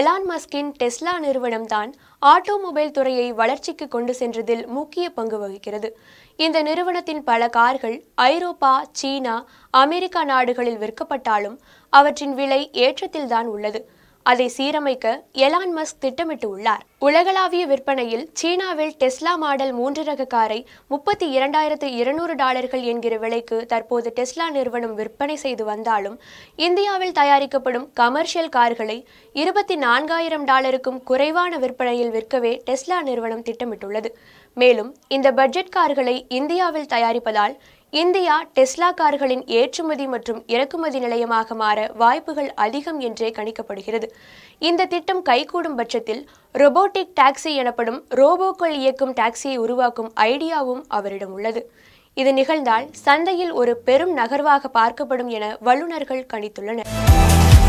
Elon மஸ்கின் Tesla நிறுவனம் தான் automobile துறையை வளர்ச்சிக்கு கொண்டு சென்றதில் முக்கிய பங்கு வகிக்கிறது இந்த நிறுவனத்தின் பல கார்கள் ஐரோப்பா சீனா அமெரிக்கா நாடுகளில் விற்கப்பட்டாலும் அவற்றின் விலை ஏற்றத்தில்தான் உள்ளது அதை சீரமைக்க எலான் மஸ்க் திட்டமிட்டு உள்ளார் உலகளாவிய விற்பனையில் சீனாவில் டெஸ்லா மாடல் மூன்று ரக காரை முப்பத்தி இரண்டாயிரத்து இருநூறு டாலர்கள் என்கிற விலைக்கு தற்போது டெஸ்லா நிறுவனம் விற்பனை செய்து வந்தாலும் இந்தியாவில் தயாரிக்கப்படும் கமர்ஷியல் கார்களை இருபத்தி நான்காயிரம் டாலருக்கும் குறைவான விற்பனையில் விற்கவே டெஸ்லா நிறுவனம் திட்டமிட்டுள்ளது மேலும் இந்த பட்ஜெட் கார்களை இந்தியாவில் தயாரிப்பதால் இந்தியா டெஸ்லா கார்களின் ஏற்றுமதி மற்றும் இறக்குமதி நிலையமாக மாற வாய்ப்புகள் அதிகம் என்றே கணிக்கப்படுகிறது இந்த திட்டம் கைகூடும் பட்சத்தில் ரொபோட்டிக் டாக்ஸி எனப்படும் ரோபோக்கள் இயக்கும் டாக்ஸியை உருவாக்கும் ஐடியாவும் அவரிடம் உள்ளது இது நிகழ்ந்தால் சந்தையில் ஒரு பெரும் நகர்வாக பார்க்கப்படும் என வல்லுநர்கள் கணித்துள்ளனர்